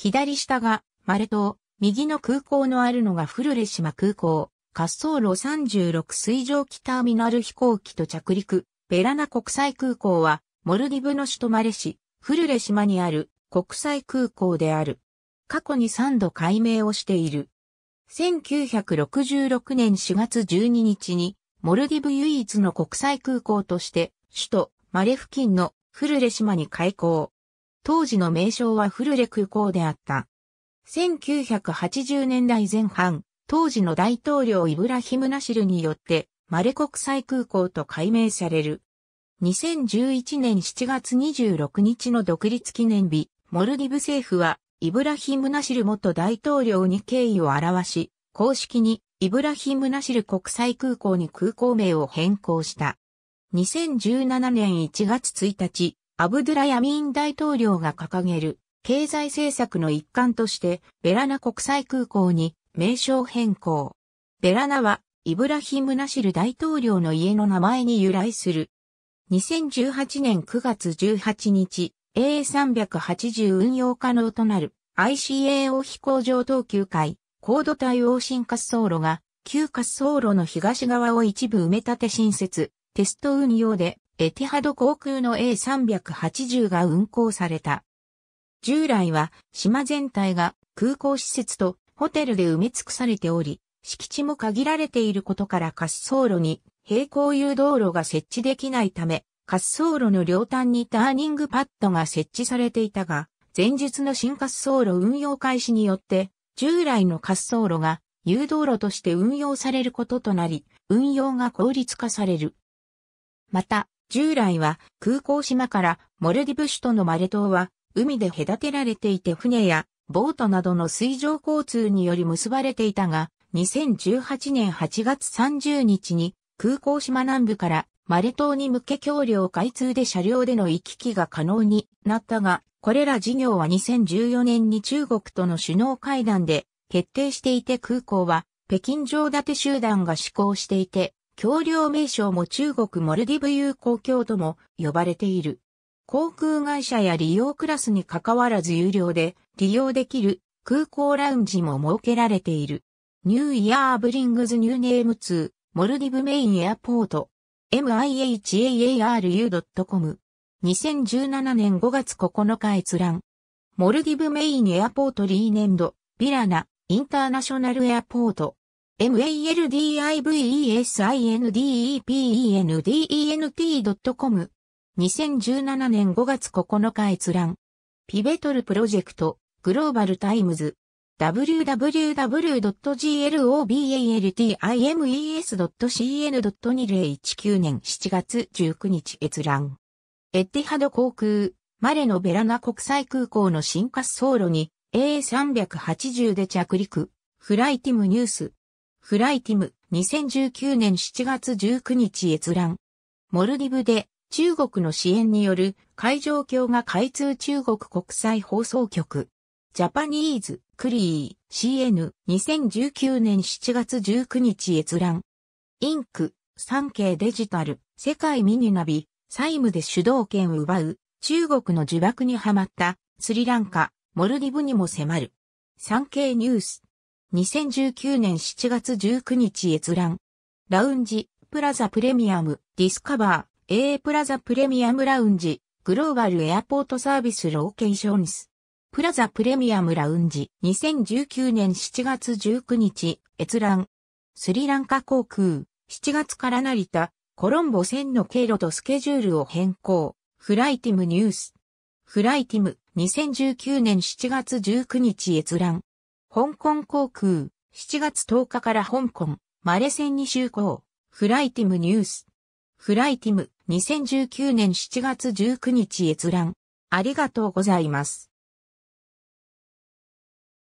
左下が、マレ島、右の空港のあるのがフルレ島空港、滑走路36水上機ターミナル飛行機と着陸、ベラナ国際空港は、モルディブの首都マレ市、フルレ島にある国際空港である。過去に3度改名をしている。1966年4月12日に、モルディブ唯一の国際空港として、首都マレ付近のフルレ島に開港。当時の名称はフルレ空港であった。1980年代前半、当時の大統領イブラヒム・ナシルによって、マレ国際空港と改名される。2011年7月26日の独立記念日、モルディブ政府は、イブラヒム・ナシル元大統領に敬意を表し、公式にイブラヒム・ナシル国際空港に空港名を変更した。2017年1月1日、アブドゥラヤミーン大統領が掲げる経済政策の一環としてベラナ国際空港に名称変更。ベラナはイブラヒム・ナシル大統領の家の名前に由来する。2018年9月18日、A380 運用可能となる ICAO 飛行場等級会、高度対応新滑走路が、旧滑走路の東側を一部埋め立て新設、テスト運用でエティハド航空の A380 が運航された。従来は島全体が空港施設とホテルで埋め尽くされており、敷地も限られていることから滑走路に平行誘導路が設置できないため、滑走路の両端にターニングパッドが設置されていたが、前述の新滑走路運用開始によって、従来の滑走路が誘導路として運用されることとなり、運用が効率化される。また、従来は空港島からモルディブ首都のマレ島は海で隔てられていて船やボートなどの水上交通により結ばれていたが、2018年8月30日に空港島南部からマレ島に向け橋梁開通で車両での行き来が可能になったが、これら事業は2014年に中国との首脳会談で決定していて空港は北京城建て集団が施行していて、橋梁名称も中国モルディブ友好橋とも呼ばれている。航空会社や利用クラスに関わらず有料で利用できる空港ラウンジも設けられている。ニューイヤーブリングズニューネーム2モルディブメインエアポート miharu.com 2017年5月9日閲覧モルディブメインエアポートリーネンドビラナインターナショナルエアポート maldivesindependent.com 2017年5月9日閲覧。ピベトルプロジェクト、グローバルタイムズ。www.globaltimes.cn.2019 年7月19日閲覧。エッティハド航空、マレのベラナ国際空港の新滑走路に A380 で着陸。フライティムニュース。フライティム、2019年7月19日閲覧。モルディブで中国の支援による海上橋が開通中国国際放送局。ジャパニーズ、クリー、CN2019 年7月19日閲覧。インク、産経デジタル、世界ミニナビ、債務で主導権を奪う、中国の呪縛にはまった、スリランカ、モルディブにも迫る。産経ニュース、2019年7月19日閲覧。ラウンジ、プラザプレミアム、ディスカバー、a プラザプレミアムラウンジ、グローバルエアポートサービスローケーションス。プラザプレミアムラウンジ、2019年7月19日、閲覧。スリランカ航空、7月から成田、コロンボ線の経路とスケジュールを変更。フライティムニュース。フライティム、2019年7月19日閲覧。香港航空、7月10日から香港、マレ線に就航、フライティムニュース。フライティム、2019年7月19日閲覧。ありがとうございます。